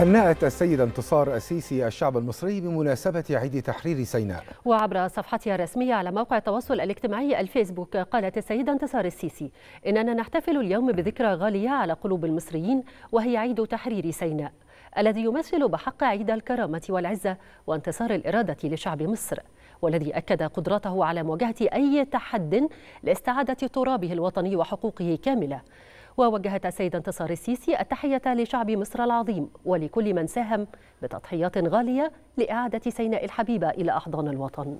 هنأت السيدة انتصار السيسي الشعب المصري بمناسبة عيد تحرير سيناء وعبر صفحتها الرسمية على موقع التواصل الاجتماعي الفيسبوك قالت السيدة انتصار السيسي إننا نحتفل اليوم بذكرى غالية على قلوب المصريين وهي عيد تحرير سيناء الذي يمثل بحق عيد الكرامة والعزة وانتصار الإرادة لشعب مصر والذي أكد قدرته على مواجهة أي تحد لاستعادة ترابه الوطني وحقوقه كاملة ووجهت السيد انتصار السيسي التحية لشعب مصر العظيم ولكل من ساهم بتضحيات غالية لإعادة سيناء الحبيبة إلى أحضان الوطن